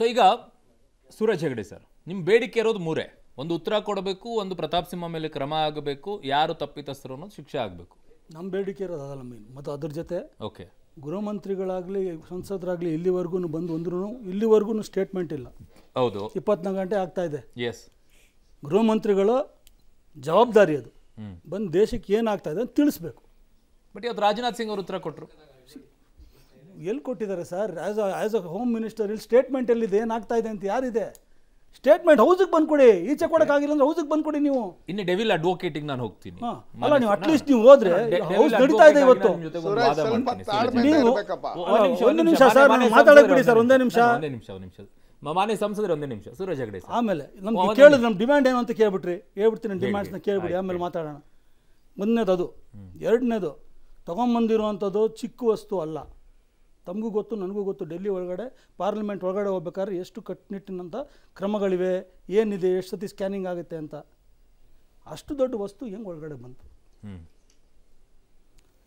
so ಈಗ Suraj Hegde sir ನಿಮ್ಮ ಬೇಡಿಕೆ ಇರೋದು ಮೂರೇ ಒಂದು ಉತ್ತರ ಕೊಡಬೇಕು ಒಂದು ಪ್ರತಾಪ್ ಸಿಂಹ ಮೇಲೆ ಕ್ರಮ ಆಗಬೇಕು ಯಾರು ತಪ್ಪಿತಸ್ಥರು ಅನ್ನೋದು ಶಿಕ್ಷೆ ಆಗಬೇಕು ನಮ್ಮ ಬೇಡಿಕೆ ಇರೋದು ಅದಲ್ಲ ಮೀನು ಮತ್ತು ಅದ್ರ ಜೊತೆ ಓಕೆ ಗೃಹಮಂತ್ರಿಗಳಾಗಲಿ ಸಂಸದರಾಗಲಿ ಇಲ್ಲಿವರೆಗೂ ಬಂದು ಅಂದ್ರೂ ಇಲ್ಲಿವರೆಗೂ ಸ್ಟೇಟ್ಮೆಂಟ್ ಇಲ್ಲ ಹೌದು ಇಪ್ಪತ್ನಾಲ್ಕು ಗಂಟೆ ಆಗ್ತಾ ಇದೆ ಎಸ್ ಮಂತ್ರಿಗಳು ಜವಾಬ್ದಾರಿ ಅದು ಬಂದು ದೇಶಕ್ಕೆ ಏನಾಗ್ತಾ ಇದೆ ಅಂತ ತಿಳಿಸ್ಬೇಕು ಬಟ್ ಇವತ್ತು ರಾಜನಾಥ್ ಸಿಂಗ್ ಅವರು ಉತ್ತರ ಕೊಟ್ಟರು ಎಲ್ಲಿ ಕೊಟ್ಟಿದ್ದಾರೆ sir as as a home minister ಇಲ್ಲಿ ಸ್ಟೇಟ್ಮೆಂಟ್ ಎಲ್ಲಿದೆ ಏನಾಗ್ತಾ ಇದೆ ಅಂತ ಯಾರಿದೆ ಸ್ಟೇಟ್ಮೆಂಟ್ ಹೌಸಿಗೆ ಬಂದ್ಕೊಡಿ ಈಚೆ ಆಗಿಲ್ಲ ಅಂದ್ರೆ ಹೌಸಿಗೆ ಬಂದ್ಕೊಡಿ ನೀವು ಇನ್ನು ಡೆವಿಲ್ ಅಡ್ವೊಕೇಟಿಂಗ್ ನಾನು ಹೋಗ್ತೀನಿ ಅಲ್ಲ ನೀವು ಅಟ್ಲೀಸ್ಟ್ ನೀವು ಹೋದ್ರೆ ಹೌಸ್ ನಡೀತಾ ಇದೆ ಇವತ್ತು ನೀವು ಒಂದು ನಿಮಿಷ ಸರ್ ಮಾತಾಡಕ್ ಬಿಡಿ ಸರ್ ಒಂದೇ ನಿಮಿಷ ಒಂದೇ ನಿಮಿಷ ಒಂದು ನಿಮಿಷ ಮಾನ್ಯ ಸಂಸದರು ಒಂದೇ ನಿಮಿಷ ಸೂರಜ್ ಹೆಗಡೆ ಆಮೇಲೆ ನಮ್ಗೆ ಕೇಳಿದ್ರೆ ನಮ್ಮ ಡಿಮ್ಯಾಂಡ್ ಏನು ಅಂತ ಕೇಳ್ಬಿಟ್ರಿ ಹೇಳ್ಬಿಡ್ತೀನಿ ಡಿಮ್ಯಾಂಡ್ಸ್ನ ಕೇಳ್ಬಿಡಿ ಆಮೇಲೆ ಮಾತಾಡೋಣ ಮುಂದನೇದು ಅದು ಎರಡನೇದು ತೊಗೊಂಬಂದಿರುವಂಥದ್ದು ಚಿಕ್ಕ ವಸ್ತು ಅಲ್ಲ ತಮಗೂ ಗೊತ್ತು ನನಗೂ ಗೊತ್ತು ಡೆಲ್ಲಿ ಒಳಗಡೆ ಪಾರ್ಲಿಮೆಂಟ್ ಒಳಗಡೆ ಹೋಗ್ಬೇಕಾದ್ರೆ ಎಷ್ಟು ಕಟ್ಟುನಿಟ್ಟಿನಂಥ ಕ್ರಮಗಳಿವೆ ಏನಿದೆ ಎಷ್ಟು ಸತಿ ಸ್ಕ್ಯಾನಿಂಗ್ ಆಗುತ್ತೆ ಅಂತ ಅಷ್ಟು ದೊಡ್ಡ ವಸ್ತು ಹೆಂಗೆ ಒಳಗಡೆ ಬಂತು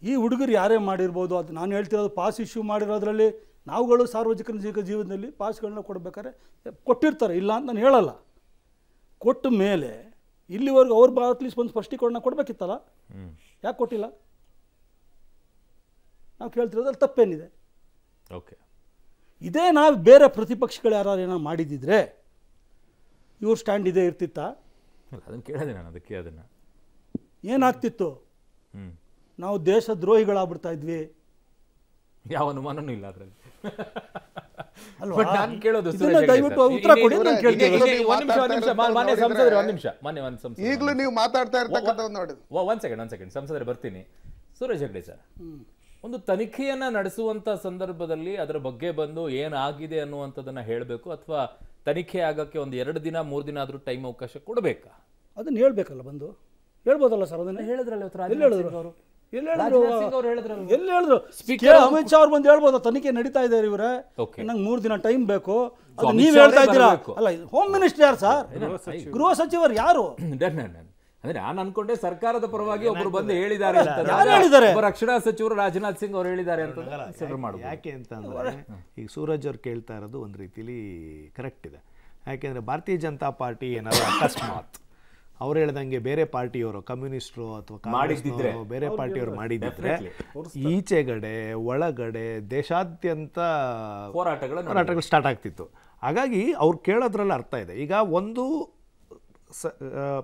ಈ ಹುಡುಗರು ಯಾರೇ ಮಾಡಿರ್ಬೋದು ಅದು ನಾನು ಹೇಳ್ತಿರೋದು ಪಾಸ್ ಇಶ್ಯೂ ಮಾಡಿರೋದ್ರಲ್ಲಿ ನಾವುಗಳು ಸಾರ್ವಜನಿಕರ ಜೀವ ಜೀವನದಲ್ಲಿ ಪಾಸ್ಗಳನ್ನ ಕೊಡಬೇಕಾದ್ರೆ ಕೊಟ್ಟಿರ್ತಾರೆ ಇಲ್ಲ ಅಂತ ನಾನು ಹೇಳಲ್ಲ ಕೊಟ್ಟ ಮೇಲೆ ಇಲ್ಲಿವರೆಗೂ ಅವ್ರ ಬಾ ಅಟ್ಲೀಸ್ಟ್ ಒಂದು ಸ್ಪಷ್ಟೀಕರಣ ಕೊಡಬೇಕಿತ್ತಲ್ಲ ಯಾಕೆ ಕೊಟ್ಟಿಲ್ಲ ನಾವು ಕೇಳ್ತಿರೋದ್ರಲ್ಲಿ ತಪ್ಪೇನಿದೆ ಓಕೆ ಇದೇ ನಾವು ಬೇರೆ ಪ್ರತಿಪಕ್ಷಗಳು ಯಾರು ಏನೋ ಮಾಡಿದ್ದಿದ್ರೆ ಇವ್ರ ಸ್ಟ್ಯಾಂಡ್ ಇದೇ ಇರ್ತಿತ್ತಾ ಅದನ್ನು ಕೇಳಿದೆ ನಾನು ಅದಕ್ಕೆ ಅದನ್ನು ಏನಾಗ್ತಿತ್ತು ನಾವು ದೇಶದ್ರೋಹಿಗಳಾಗ್ಬಿಡ್ತಾ ಇದ್ವಿ ಯಾವ ಅನುಮಾನನೂ ಇಲ್ಲ ಅದರಲ್ಲಿ ನಾನು ನಿಮಿಷ ಒಂದು ಸಂಸದ ಈಗಲೂ ನೀವು ಮಾತಾಡ್ತಾ ಇರ್ತಕ್ಕಂಥ ನೋಡಿ ಒಂದು ಸೆಕೆಂಡ್ ಒಂದ್ ಸೆಕೆಂಡ್ ಸಂಸದರೆ ಬರ್ತೀನಿ ಸುರೇಶ್ ಹೆಗ್ಡೆ ಸರ್ ಒಂದು ತನಿಖೆಯನ್ನ ನಡೆಸುವಂತ ಸಂದರ್ಭದಲ್ಲಿ ಅದರ ಬಗ್ಗೆ ಬಂದು ಏನಾಗಿದೆ ಅನ್ನುವಂಥದ್ದನ್ನು ಹೇಳಬೇಕು ಅಥವಾ ತನಿಖೆ ಆಗೋಕ್ಕೆ ಒಂದು ಎರಡು ದಿನ ಮೂರು ದಿನ ಆದ್ರೂ ಟೈಮ್ ಅವಕಾಶ ಕೊಡಬೇಕಾ ಅದನ್ನ ಹೇಳ್ಬೇಕಲ್ಲ ಬಂದು ಹೇಳ್ಬೋದಲ್ಲ ಸರ್ ಅದನ್ನ ಹೇಳಿದ್ರಲ್ಲ ಹೇಳಿದ್ರು ಎಲ್ಲಿ ಹೇಳಿದ್ರು ಅಮಿತ್ ಶಾ ಅವ್ರು ಬಂದು ಹೇಳ್ಬೋದು ತನಿಖೆ ನಡೀತಾ ಇದ್ದಾರೆ ಇವರೇ ನಂಗೆ ಮೂರು ದಿನ ಟೈಮ್ ಬೇಕು ನೀವ್ ಹೇಳ್ತಾ ಇದ್ದೀರಾ ಅಲ್ಲ ಹೋಮ್ ಮಿನಿಸ್ಟರ್ ಯಾರು ಸರ್ ಗೃಹ ಸಚಿವರು ಯಾರು ಅಂದ್ರೆ ನಾನು ಅನ್ಕೊಂಡೆ ಸರ್ಕಾರದ ಪರವಾಗಿ ಒಬ್ರು ಬಂದು ಹೇಳಿದ್ದಾರೆ ಅಂತ ರಕ್ಷಣಾ ಸಚಿವರು ರಾಜನಾಥ್ ಸಿಂಗ್ ಅವ್ರು ಹೇಳಿದ್ದಾರೆ ಅಂತ ಯಾಕೆ ಅಂತಂದ್ರೆ ಈಗ ಸೂರಜ್ ಅವ್ರು ಕೇಳ್ತಾ ಇರೋದು ಒಂದು ರೀತಿಲಿ ಕರೆಕ್ಟ್ ಇದೆ ಯಾಕೆಂದ್ರೆ ಭಾರತೀಯ ಜನತಾ ಪಾರ್ಟಿ ಏನಾದ್ರು ಅಕಸ್ಮಾತ್ ಅವ್ರು ಹೇಳ್ದಂಗೆ ಬೇರೆ ಪಾರ್ಟಿಯವರು ಕಮ್ಯುನಿಸ್ಟ್ರು ಅಥವಾ ಬೇರೆ ಪಾರ್ಟಿಯವರು ಮಾಡಿದ್ರೆ ಈಚೆಗಡೆ ಒಳಗಡೆ ದೇಶಾದ್ಯಂತ ಹೋರಾಟಗಳು ಹೋರಾಟಗಳು ಸ್ಟಾರ್ಟ್ ಆಗ್ತಿತ್ತು ಹಾಗಾಗಿ ಅವ್ರು ಕೇಳೋದ್ರಲ್ಲಿ ಅರ್ಥ ಇದೆ ಈಗ ಒಂದು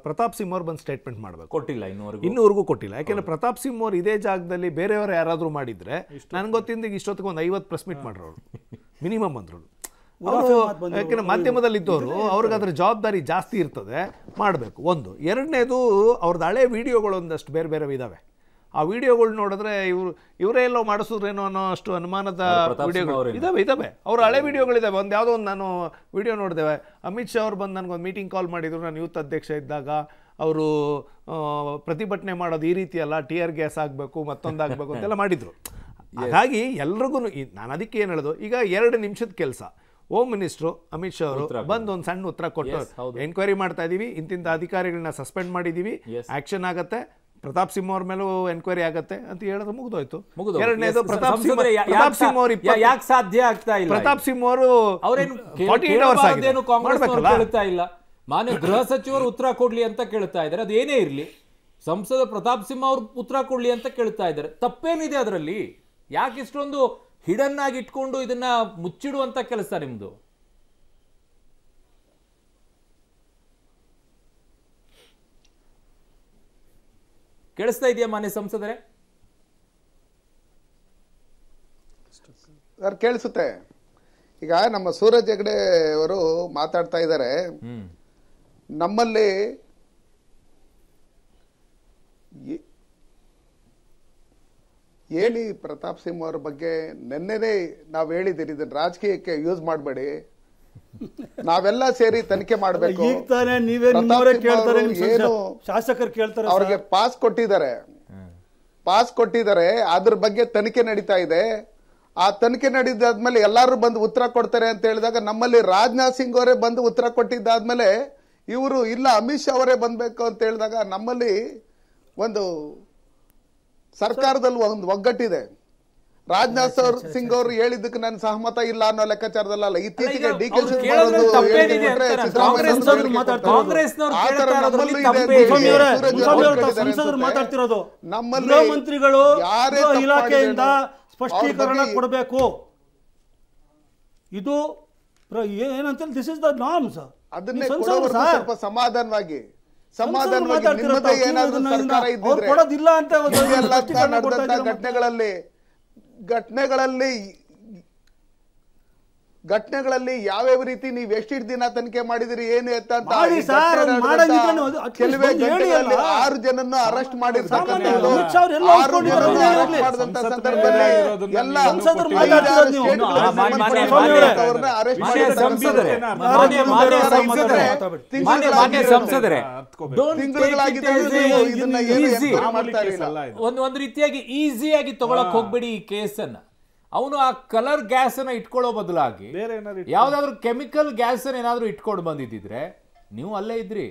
ಪ್ರತಾಪ್ ಸಿಂಹ್ ಅವ್ರು ಬಂದು ಸ್ಟೇಟ್ಮೆಂಟ್ ಮಾಡಬೇಕು ಕೊಟ್ಟಿಲ್ಲ ಇನ್ನೂವರೆಗೂ ಇನ್ನೂವರೆಗೂ ಕೊಟ್ಟಿಲ್ಲ ಯಾಕೆಂದ್ರೆ ಪ್ರತಾಪ್ ಸಿಂಹ್ ಅವ್ರು ಇದೇ ಜಾಗದಲ್ಲಿ ಬೇರೆಯವರು ಯಾರಾದರೂ ಮಾಡಿದರೆ ನನಗೆ ಗೊತ್ತಿಂದ ಇಷ್ಟೊತ್ತಿಗೆ ಒಂದು ಐವತ್ತು ಪ್ರೆಸ್ ಮೀಟ್ ಅವರು ಮಿನಿಮಮ್ ಅಂದ್ರು ಅವರು ಯಾಕೆಂದ್ರೆ ಮಾಧ್ಯಮದಲ್ಲಿದ್ದವರು ಅವ್ರಿಗೆ ಅದರ ಜವಾಬ್ದಾರಿ ಜಾಸ್ತಿ ಇರ್ತದೆ ಮಾಡಬೇಕು ಒಂದು ಎರಡನೇದು ಅವ್ರದ್ದು ಹಳೆ ಒಂದಷ್ಟು ಬೇರೆ ಬೇರೆ ಇದ್ದಾವೆ ಆ ವಿಡಿಯೋಗಳು ನೋಡಿದ್ರೆ ಇವರು ಇವರೇ ಎಲ್ಲೋ ಮಾಡಿಸಿದ್ರೇನೋ ಅನ್ನೋ ಅಷ್ಟು ಅನುಮಾನದ ವಿಡಿಯೋಗಳು ಇದಾವೆ ಇದಾವೆ ಅವ್ರ ಹಳೆ ವಿಡಿಯೋಗಳಿದ್ದಾವೆ ಒಂದು ಯಾವುದೋ ಒಂದು ನಾನು ವಿಡಿಯೋ ನೋಡಿದೆ ಅಮಿತ್ ಶಾ ಅವ್ರು ಬಂದು ನನಗೊಂದು ಮೀಟಿಂಗ್ ಕಾಲ್ ಮಾಡಿದರು ನಾನು ಯೂತ್ ಅಧ್ಯಕ್ಷ ಇದ್ದಾಗ ಅವರು ಪ್ರತಿಭಟನೆ ಮಾಡೋದು ಈ ರೀತಿ ಅಲ್ಲ ಆರ್ ಗ್ಯಾಸ್ ಆಗಬೇಕು ಮತ್ತೊಂದು ಆಗಬೇಕು ಅಂತೆಲ್ಲ ಮಾಡಿದರು ಹಾಗಾಗಿ ಎಲ್ರಿಗೂ ನಾನು ಅದಕ್ಕೆ ಏನು ಹೇಳೋದು ಈಗ ಎರಡು ನಿಮಿಷದ ಕೆಲಸ ಹೋಮ್ ಮಿನಿಸ್ಟ್ರು ಅಮಿತ್ ಶಾ ಅವರು ಬಂದು ಒಂದು ಸಣ್ಣ ಉತ್ತರ ಕೊಟ್ಟು ಎನ್ಕ್ವೈರಿ ಮಾಡ್ತಾ ಇದ್ದೀವಿ ಇಂತಿಂತ ಅಧಿಕಾರಿಗಳನ್ನ ಸಸ್ಪೆಂಡ್ ಮಾಡಿದ್ದೀವಿ ಆ್ಯಕ್ಷನ್ ಆಗುತ್ತೆ ಪ್ರತಾಪ್ ಸಿಂಹ ಅವ್ರ ಮೇಲೂ ಎನ್ಕ್ವೈರಿ ಆಗತ್ತೆ ಅಂತ ಹೇಳಿದ್ರೆ ಮುಗಿದೋಯ್ತು ಎರಡನೇದು ಪ್ರತಾಪ್ ಸಿಂಹ ಪ್ರತಾಪ್ ಯಾಕೆ ಸಾಧ್ಯ ಆಗ್ತಾ ಇಲ್ಲ ಪ್ರತಾಪ್ ಸಿಂಹ ಅವರು ಅವರೇನು ಕೇಳ್ತಾ ಇಲ್ಲ ಮಾನ್ಯ ಗೃಹ ಸಚಿವರು ಉತ್ತರ ಕೊಡ್ಲಿ ಅಂತ ಕೇಳ್ತಾ ಇದ್ದಾರೆ ಅದು ಏನೇ ಇರಲಿ ಸಂಸದ ಪ್ರತಾಪ್ ಸಿಂಹ ಅವ್ರು ಉತ್ತರ ಕೊಡ್ಲಿ ಅಂತ ಕೇಳ್ತಾ ಇದ್ದಾರೆ ತಪ್ಪೇನಿದೆ ಅದರಲ್ಲಿ ಯಾಕೆ ಇಷ್ಟೊಂದು ಹಿಡನ್ ಆಗಿ ಇಟ್ಕೊಂಡು ಇದನ್ನ ಮುಚ್ಚಿಡುವಂತ ಕೆಲಸ ನಿಮ್ದು ಕೇಳಿಸ್ತಾ ಇದೆಯಾ ಮಾನ್ಯ ಸಂಸದರೇ ಸರ್ ಕೇಳಿಸುತ್ತೆ ಈಗ ನಮ್ಮ ಸೂರಜ್ ಹೆಗಡೆ ಅವರು ಮಾತಾಡ್ತಾ ಇದ್ದಾರೆ ನಮ್ಮಲ್ಲಿ ಹೇಳಿ ಪ್ರತಾಪ್ ಸಿಂಹ ಅವ್ರ ಬಗ್ಗೆ ನಿನ್ನೆನೇ ನಾವು ಹೇಳಿದ್ದೀರಿ ಇದನ್ನ ರಾಜಕೀಯಕ್ಕೆ ಯೂಸ್ ಮಾಡಬೇಡಿ ನಾವೆಲ್ಲ ಸೇರಿ ತನಿಖೆ ಮಾಡಬೇಕು ಈಗ ನೀವೇ ಏನು ಶಾಸಕರು ಕೇಳ್ತಾರೆ ಅವ್ರಿಗೆ ಪಾಸ್ ಕೊಟ್ಟಿದ್ದಾರೆ ಪಾಸ್ ಕೊಟ್ಟಿದ್ದಾರೆ ಅದ್ರ ಬಗ್ಗೆ ತನಿಖೆ ನಡೀತಾ ಇದೆ ಆ ತನಿಖೆ ನಡೀದಾದ್ಮೇಲೆ ಎಲ್ಲರೂ ಬಂದು ಉತ್ತರ ಕೊಡ್ತಾರೆ ಅಂತ ಹೇಳಿದಾಗ ನಮ್ಮಲ್ಲಿ ರಾಜನಾಥ್ ಸಿಂಗ್ ಅವರೇ ಬಂದು ಉತ್ತರ ಕೊಟ್ಟಿದ್ದಾದ್ಮೇಲೆ ಇವರು ಇಲ್ಲ ಅಮಿತ್ ಶಾ ಅವರೇ ಬಂದ್ಬೇಕು ಅಂತ ಹೇಳಿದಾಗ ನಮ್ಮಲ್ಲಿ ಒಂದು ಸರ್ಕಾರದಲ್ಲಿ ಒಂದು ಒಗ್ಗಟ್ಟಿದೆ ರಾಜನಾಥ್ ಸಿಂಗ್ ಅವರು ಹೇಳಿದ್ದಕ್ಕೆ ನನ್ನ ಸಹಮತ ಇಲ್ಲ ಅನ್ನೋ ಲೆಕ್ಕಾಚಾರದಲ್ಲ ಇತ್ತೀಚೆಗೆ ಡಿ ಕೆ ಮಾತಾಡ್ತಿರೋದು ಮಂತ್ರಿಗಳು ಇಲಾಖೆಯಿಂದ ಸ್ಪಷ್ಟೀಕರಣ ಕೊಡಬೇಕು ಇದು ಏನಂತ ದಿಸ್ ಇಸ್ ದ ಅದನ್ನೇ ಸ್ವಲ್ಪ ಸಮಾಧಾನವಾಗಿ ಸಮಾಧಾನವಾಗಿ ಸರ್ಕಾರ ಘಟನೆಗಳಲ್ಲಿ ಘಟನೆಗಳಲ್ಲಿ ಘಟನೆಗಳಲ್ಲಿ ಯಾವ್ಯಾವ ರೀತಿ ನೀವ್ ಎಷ್ಟಿಟ್ ದಿನ ತನಿಖೆ ಮಾಡಿದಿರಿ ಏನು ಎತ್ತ ಅಂತ ಕೆಲವೇ ಗಂಟೆಗಳಲ್ಲಿ ಆರು ಜನನ್ನ ಅರೆಸ್ಟ್ ಮಾಡಿದ್ರೆ ಆರು ಮಾಡಿದಂತ ಸಂದರ್ಭದಲ್ಲಿ ರೀತಿಯಾಗಿ ಈಸಿಯಾಗಿ ತಗೊಳಕ್ ಹೋಗ್ಬೇಡಿ ಈ ಕೇಸನ್ನ ಅವನು ಆ ಕಲರ್ ಗ್ಯಾಸ್ ಅನ್ನ ಇಟ್ಕೊಳ್ಳೋ ಬದಲಾಗಿ ಬೇರೆ ಯಾವ್ದಾದ್ರು ಕೆಮಿಕಲ್ ಗ್ಯಾಸ್ ಏನಾದ್ರೂ ಇಟ್ಕೊಂಡು ಬಂದಿದ್ದಿದ್ರೆ ನೀವು ಅಲ್ಲೇ ಇದ್ರಿ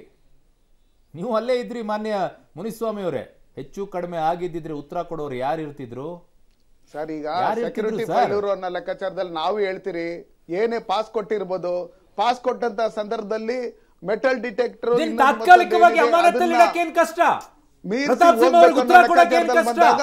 ನೀವು ಅಲ್ಲೇ ಇದ್ರಿ ಮಾನ್ಯ ಮುನಿಸ್ವಾಮಿ ಅವರೇ ಹೆಚ್ಚು ಕಡಿಮೆ ಆಗಿದ್ದಿದ್ರೆ ಉತ್ತರ ಕೊಡೋರು ಯಾರು ಇರ್ತಿದ್ರು ಸರ್ ಈಗ ಸೆಕ್ಯೂರಿಟಿ ಫೇಲ್ಯೂರ್ ಅನ್ನೋ ಲೆಕ್ಕಾಚಾರದಲ್ಲಿ ನಾವು ಹೇಳ್ತೀರಿ ಏನೇ ಪಾಸ್ ಕೊಟ್ಟಿರ್ಬೋದು ಪಾಸ್ ಕೊಟ್ಟಂತ ಸಂದರ್ಭದಲ್ಲಿ ಮೆಟಲ್ ಡಿಟೆಕ್ಟರ್ ತಾತ್ಕಾಲಿಕವಾಗಿ ಅಮಾನತಲ್ಲಿ ಇಡಕ್ಕೆ ಕಷ್ಟ ಮೀರ್ ಸಿಂಗ್ ಕೊಡಕ್ಕೆ ಅನ್ನೋ ಬಂದಾಗ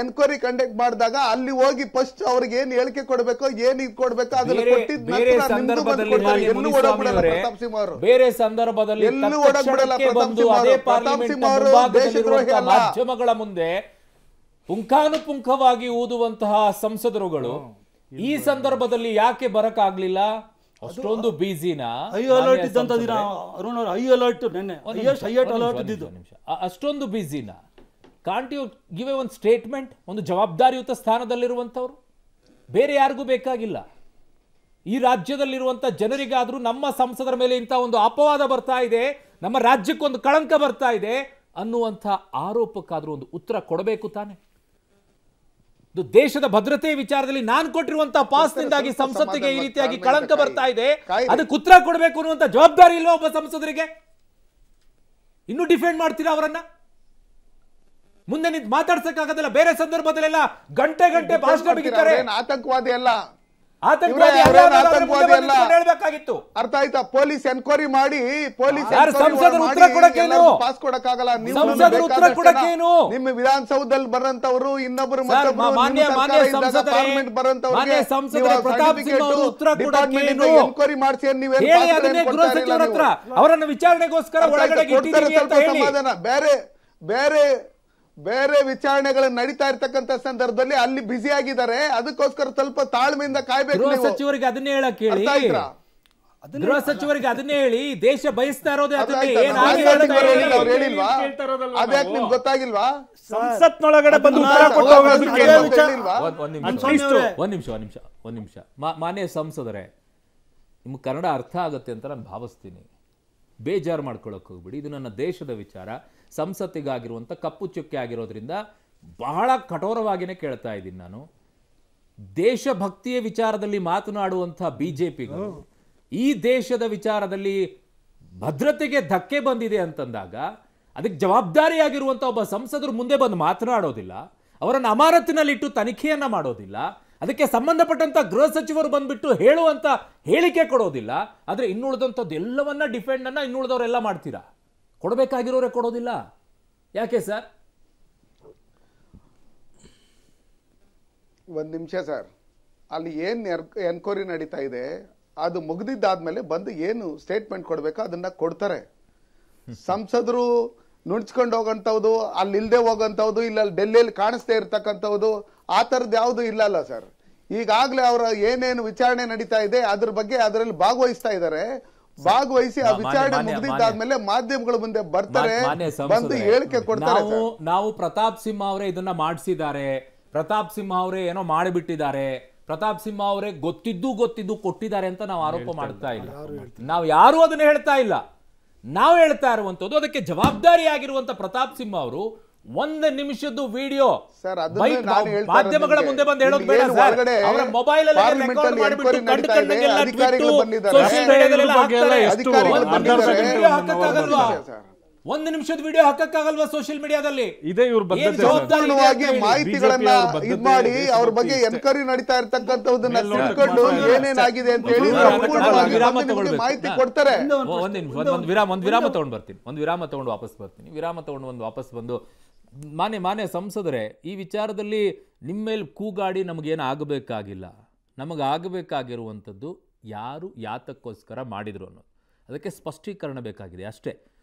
ಎನ್ಕ್ವೈರಿ ಕಂಡಕ್ಟ್ ಮಾಡಿದಾಗ ಅಲ್ಲಿ ಹೋಗಿ ಫಸ್ಟ್ ಅವ್ರಿಗೆ ಏನ್ ಹೇಳಿಕೆ ಕೊಡಬೇಕು ಏನ್ ಇದು ಕೊಡ್ಬೇಕೋ ಅದನ್ನ ಕೊಟ್ಟಿದ್ ಬೇರೆ ಸಂದರ್ಭದಲ್ಲಿ ಎಲ್ಲೂ ಓಡಾಕ್ಬಿಡಲ್ಲ ಪ್ರತಾಪ್ ಸಿಂಹ ಅವರು ಪ್ರತಾಪ್ ಮಾಧ್ಯಮಗಳ ಮುಂದೆ ಪುಂಖಾನುಪುಂಖವಾಗಿ ಊದುವಂತಹ ಸಂಸದರುಗಳು ಈ ಸಂದರ್ಭದಲ್ಲಿ ಯಾಕೆ ಬರಕ್ಕಾಗ್ಲಿಲ್ಲ ಅಷ್ಟೊಂದು ಬಿಸಿನ ಹೈ ಅಲರ್ಟ್ ಇದ್ದಂತ ದಿನ ಅರುಣ್ ಅವರು ಹೈ ಅಲರ್ಟ್ ನಿನ್ನೆ ಹೈ ಅಲರ್ಟ್ ಇದ್ದಿದ್ದು ಅಷ್ಟೊಂದು ಬಿಸಿನ ಕಾಂಟ್ ಯು ಗಿವ್ ಎ ಒಂದು ಸ್ಟೇಟ್ಮೆಂಟ್ ಒಂದು ಜವಾಬ್ದಾರಿಯುತ ಸ್ಥಾನದಲ್ಲಿರುವಂಥವ್ರು ಬೇರೆ ಯಾರಿಗೂ ಬೇಕಾಗಿಲ್ಲ ಈ ರಾಜ್ಯದಲ್ಲಿರುವಂಥ ಜನರಿಗಾದರೂ ನಮ್ಮ ಸಂಸದರ ಮೇಲೆ ಇಂಥ ಒಂದು ಅಪವಾದ ಬರ್ತಾ ಇದೆ ನಮ್ಮ ರಾಜ್ಯಕ್ಕೊಂದು ಕಳಂಕ ಬರ್ತಾ ಇದೆ ಅನ್ನುವಂಥ ಆರೋಪಕ್ಕಾದರೂ ಒಂದು ಉತ್ತರ ಕೊಡಬೇಕು ತಾನೆ ಇದು ದೇಶದ ಭದ್ರತೆ ವಿಚಾರದಲ್ಲಿ ನಾನು ಕೊಟ್ಟಿರುವಂತಹ ಪಾಸ್ನಿಂದಾಗಿ ಸಂಸತ್ತಿಗೆ ಈ ರೀತಿಯಾಗಿ ಕಳಂಕ ಬರ್ತಾ ಇದೆ ಅದಕ್ಕೆ ಉತ್ತರ ಕೊಡಬೇಕು ಅನ್ನುವಂಥ ಜವಾಬ್ದಾರಿ ಇಲ್ವಾ ಒಬ್ಬ ಸಂಸದರಿಗೆ ಇನ್ನು ಡಿಫೆಂಡ್ ಮಾಡ್ತೀರಾ ಅವರನ್ನ ಮುಂದೆ ನಿಂತು ಮಾತಾಡ್ಸಕ್ಕಾಗೋದಿಲ್ಲ ಬೇರೆ ಸಂದರ್ಭದಲ್ಲೆಲ್ಲ ಗಂಟೆ ಗಂಟೆ ಭಾಷಣ ಬಿಗಿತಾರೆ ಆತಂಕವಾದಿ ಅಲ್ಲ ಅರ್ಥ ಆಯ್ತಾ ಪೊಲೀಸ್ ಎನ್ಕ್ವೈರಿ ಮಾಡಿ ಪೊಲೀಸ್ ಪಾಸ್ ಕೊಡಕ್ಕಾಗಲ್ಲ ನಿಮ್ಮ ವಿಧಾನಸೌಧದಲ್ಲಿ ಬರಂತವ್ರು ಇನ್ನೊಬ್ರು ಪಾರ್ಲಿಮೆಂಟ್ ಎನ್ಕ್ವೈರಿ ವಿಚಾರಣೆಗೋಸ್ಕರ ಒಳಗಡೆ ಬೇರೆ ಬೇರೆ ಬೇರೆ ವಿಚಾರಣೆಗಳು ನಡೀತಾ ಇರ್ತಕ್ಕಂತ ಸಂದರ್ಭದಲ್ಲಿ ಅಲ್ಲಿ ಬ್ಯುಸಿ ಆಗಿದ್ದಾರೆ ಅದಕ್ಕೋಸ್ಕರ ಸ್ವಲ್ಪ ತಾಳ್ಮೆಯಿಂದ ಕಾಯ್ಬೇಕು ಸಚಿವರಿಗೆ ಅದನ್ನೇ ಹೇಳಕ್ ಗೃಹ ಸಚಿವರಿಗೆ ಅದನ್ನೇ ಹೇಳಿ ದೇಶ ಬಯಸ್ತಾ ಇರೋದೇ ಅದ್ಯಾಕೆ ಗೊತ್ತಾಗಿಲ್ವಾ ನಿಮಿಷ ಒಂದ್ ನಿಮಿಷ ಒಂದ್ ನಿಮಿಷ ನಿಮಿಷ ಮಾನ್ಯ ಸಂಸದರೇ ನಿಮ್ಗೆ ಕನ್ನಡ ಅರ್ಥ ಆಗುತ್ತೆ ಅಂತ ನಾನು ಭಾವಿಸ್ತೀನಿ ಬೇಜಾರು ಮಾಡ್ಕೊಳ್ಳೋಕೆ ಹೋಗ್ಬಿಡಿ ಇದು ನನ್ನ ದೇಶದ ವಿಚಾರ ಸಂಸತ್ತಿಗಾಗಿರುವಂಥ ಕಪ್ಪು ಚುಕ್ಕೆ ಆಗಿರೋದ್ರಿಂದ ಬಹಳ ಕಠೋರವಾಗಿಯೇ ಕೇಳ್ತಾ ಇದ್ದೀನಿ ನಾನು ದೇಶಭಕ್ತಿಯ ವಿಚಾರದಲ್ಲಿ ಮಾತನಾಡುವಂಥ ಬಿ ಜೆ ಪಿಗಳು ಈ ದೇಶದ ವಿಚಾರದಲ್ಲಿ ಭದ್ರತೆಗೆ ಧಕ್ಕೆ ಬಂದಿದೆ ಅಂತಂದಾಗ ಅದಕ್ಕೆ ಜವಾಬ್ದಾರಿಯಾಗಿರುವಂಥ ಒಬ್ಬ ಸಂಸದರು ಮುಂದೆ ಬಂದು ಮಾತನಾಡೋದಿಲ್ಲ ಅವರನ್ನು ಅಮಾನತಿನಲ್ಲಿಟ್ಟು ತನಿಖೆಯನ್ನು ಮಾಡೋದಿಲ್ಲ ಅದಕ್ಕೆ ಸಂಬಂಧಪಟ್ಟಂಥ ಗೃಹ ಸಚಿವರು ಬಂದುಬಿಟ್ಟು ಹೇಳುವಂಥ ಹೇಳಿಕೆ ಕೊಡೋದಿಲ್ಲ ಆದರೆ ಇನ್ನುಳಿದಂಥದ್ದು ಎಲ್ಲವನ್ನ ಡಿಫೆಂಡನ್ನು ಇನ್ನುಳಿದವರೆಲ್ಲ ಮಾಡ್ತೀರಾ ಕೊಡಬೇಕಾಗಿರೋರೆ ಕೊಡೋದಿಲ್ಲ ಯಾಕೆ ಸರ್ ಒಂದು ನಿಮಿಷ ಸರ್ ಅಲ್ಲಿ ಏನು ಎನ್ಕ್ವೈರಿ ನಡೀತಾ ಇದೆ ಅದು ಮುಗಿದಿದ್ದಾದ್ಮೇಲೆ ಬಂದು ಏನು ಸ್ಟೇಟ್ಮೆಂಟ್ ಕೊಡಬೇಕು ಅದನ್ನ ಕೊಡ್ತಾರೆ ಸಂಸದರು ನುಣ್ಸ್ಕೊಂಡು ಹೋಗೋಂಥವ್ದು ಅಲ್ಲಿ ಇಲ್ಲದೆ ಹೋಗೋಂಥವ್ದು ಇಲ್ಲ ಅಲ್ಲಿ ಡೆಲ್ಲಿಯಲ್ಲಿ ಕಾಣಿಸ್ದೇ ಇರ್ತಕ್ಕಂಥವ್ದು ಆ ಥರದ್ದು ಯಾವುದು ಇಲ್ಲಲ್ಲ ಸರ್ ಈಗಾಗಲೇ ಅವರ ಏನೇನು ವಿಚಾರಣೆ ನಡೀತಾ ಇದೆ ಅದ್ರ ಬಗ್ಗೆ ಅದರಲ್ಲಿ ಭಾಗವಹಿಸ್ತಾ ಇದ್ದಾರೆ ಭಾಗವಹಿಸಿ ಆ ವಿಚಾರಣೆ ಮುಗಿದಿದ್ದಾದ್ಮೇಲೆ ಮಾಧ್ಯಮಗಳ ಮುಂದೆ ಬರ್ತಾರೆ ಬಂದು ಹೇಳಿಕೆ ಕೊಡ್ತಾರೆ ನಾವು ಪ್ರತಾಪ್ ಸಿಂಹ ಅವರೇ ಇದನ್ನ ಮಾಡಿಸಿದ್ದಾರೆ ಪ್ರತಾಪ್ ಸಿಂಹ ಅವರೇ ಏನೋ ಮಾಡಿಬಿಟ್ಟಿದ್ದಾರೆ ಪ್ರತಾಪ್ ಸಿಂಹ ಅವರೇ ಗೊತ್ತಿದ್ದು ಗೊತ್ತಿದ್ದು ಕೊಟ್ಟಿದ್ದಾರೆ ಅಂತ ನಾವು ಆರೋಪ ಮಾಡ್ತಾ ಇಲ್ಲ ನಾವು ಯಾರು ಅದನ್ನ ಹೇಳ್ತಾ ಇಲ್ಲ ನಾವು ಹೇಳ್ತಾ ಇರುವಂಥದ್ದು ಅದಕ್ಕೆ ಜವಾಬ್ದಾರಿ ಆಗಿರುವಂಥ ಪ್ರತಾಪ್ ಸಿಂಹ ಅವರು ಒಂದು ನಿಮಿಷದ್ದು ವಿಡಿಯೋ ಮಾಧ್ಯಮಗಳ ಮುಂದೆ ಬಂದು ಹೇಳೋದು ಬೇಡ ಅವರ ಮೊಬೈಲ್ ಸೋಷಿಯಲ್ ಮೀಡಿಯಾದಲ್ಲೆಲ್ಲ ಹಾಕ್ತಾರೆ ಒಂದು ನಿಮಿಷದ ವಿಡಿಯೋ ಹಾಕಕ್ಕಾಗಲ್ವಾ ಸೋಷಿಯಲ್ ಮೀಡಿಯಾದಲ್ಲಿ ಇದೇ ಇವ್ರ ಮಾಹಿತಿಗಳನ್ನ ಇದ್ ಮಾಡಿ ಅವ್ರ ಬಗ್ಗೆ ಎನ್ಕ್ವೈರಿ ನಡೀತಾ ಇರ್ತಕ್ಕಂಥದನ್ನ ತಿಳ್ಕೊಂಡು ಏನೇನಾಗಿದೆ ಅಂತ ಹೇಳಿ ಮಾಹಿತಿ ಕೊಡ್ತಾರೆ ಒಂದ್ ನಿಮಿಷ ಒಂದ್ ವಿರಾಮ ಒಂದ್ ವಿರಾಮ ತಗೊಂಡ್ ಬರ್ತೀನಿ ಒಂದ್ ವಿರಾಮ ತಗೊಂಡು ವಾಪಸ್ ಬರ್ತೀನಿ ವಿರಾಮ ತಗೊಂಡು ಒಂದು ವಾಪಸ್ ಬಂದು ಮಾನೆ ಮಾನೆ ಸಂಸದರೇ ಈ ವಿಚಾರದಲ್ಲಿ ನಿಮ್ಮ ಮೇಲೆ ಕೂಗಾಡಿ ನಮಗೇನು ಆಗಬೇಕಾಗಿಲ್ಲ ನಮಗೆ ಆಗಬೇಕಾಗಿರುವಂಥದ್ದು ಯಾರು ಯಾತಕ್ಕೋಸ್ಕರ ಮಾಡಿದ್ರು ಅನ್ನೋದು ಅದಕ್ಕೆ ಸ್ಪಷ್ಟೀಕರಣ ಬೇಕಾಗಿದೆ ಅಷ್ಟೇ